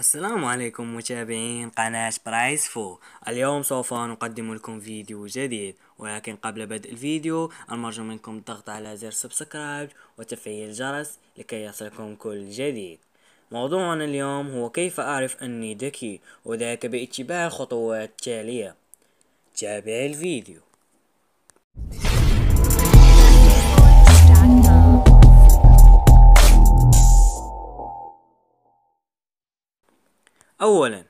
السلام عليكم متابعين قناة برايس فو اليوم سوف نقدم لكم فيديو جديد ولكن قبل بدء الفيديو المرجو منكم الضغط على زر سبسكرايب وتفعيل الجرس لكي يصلكم كل جديد موضوعنا اليوم هو كيف أعرف أني ذكي وذلك باتباع الخطوات التالية تابع الفيديو أولا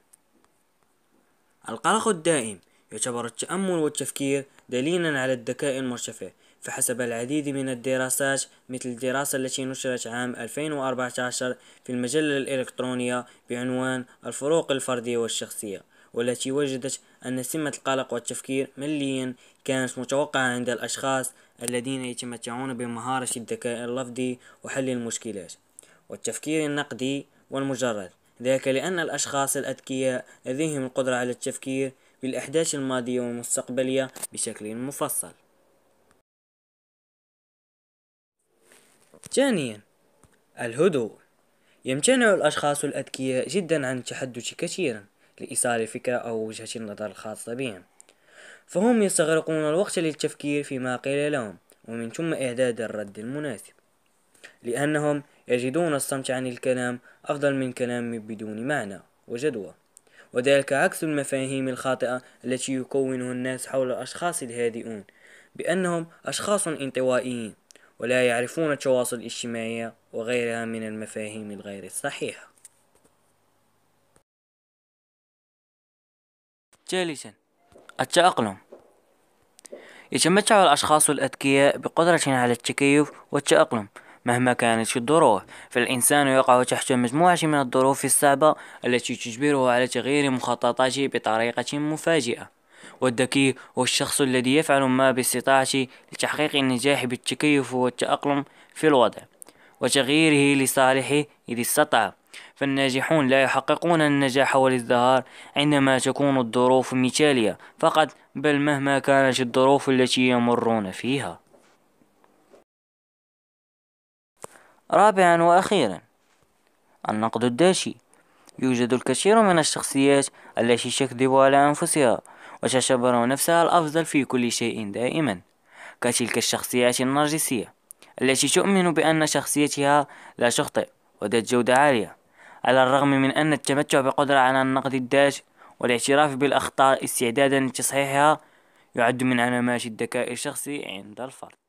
القلق الدائم يعتبر التأمل والتفكير دليلا على الذكاء المرتفع فحسب العديد من الدراسات مثل الدراسة التي نشرت عام 2014 في المجلة الإلكترونية بعنوان الفروق الفردية والشخصية والتي وجدت أن سمة القلق والتفكير مليا كانت متوقعة عند الأشخاص الذين يتمتعون بمهارة الذكاء اللفظي وحل المشكلات والتفكير النقدي والمجرد ذلك لأن الأشخاص الأذكياء لديهم القدرة على التفكير بالأحداث الماضية والمستقبلية بشكل مفصل ثانيا الهدوء يمتنع الأشخاص الأذكياء جدا عن التحدث كثيرا لإيصال فكرة أو وجهة النظر الخاصة بهم فهم يستغرقون الوقت للتفكير فيما قيل لهم ومن ثم إعداد الرد المناسب لأنهم يجدون الصمت عن الكلام أفضل من كلام بدون معنى وجدوى وذلك عكس المفاهيم الخاطئة التي يكونها الناس حول الأشخاص الهادئون بأنهم أشخاص انطوائيين ولا يعرفون التواصل الاجتماعي وغيرها من المفاهيم الغير الصحيحة ثالثا التأقلم يتمتع الأشخاص الأذكياء بقدرة على التكيف والتأقلم مهما كانت الظروف فالإنسان يقع تحت مجموعة من الظروف الصعبة التي تجبره على تغيير مخططاته بطريقة مفاجئة والذكي هو الشخص الذي يفعل ما باستطاعته لتحقيق النجاح بالتكيف والتأقلم في الوضع وتغييره لصالحه إذ استطاع فالناجحون لا يحققون النجاح والازدهار عندما تكون الظروف مثالية فقط بل مهما كانت الظروف التي يمرون فيها رابعا وأخيرا النقد الداشي يوجد الكثير من الشخصيات التي تكذب على أنفسها وتعتبر نفسها الأفضل في كل شيء دائما كتلك الشخصيات النرجسية التي تؤمن بأن شخصيتها لا تخطئ وذات جودة عالية على الرغم من أن التمتع بقدرة على النقد الداش والاعتراف بالأخطاء استعدادا لتصحيحها يعد من علامات الذكاء الشخصي عند الفرد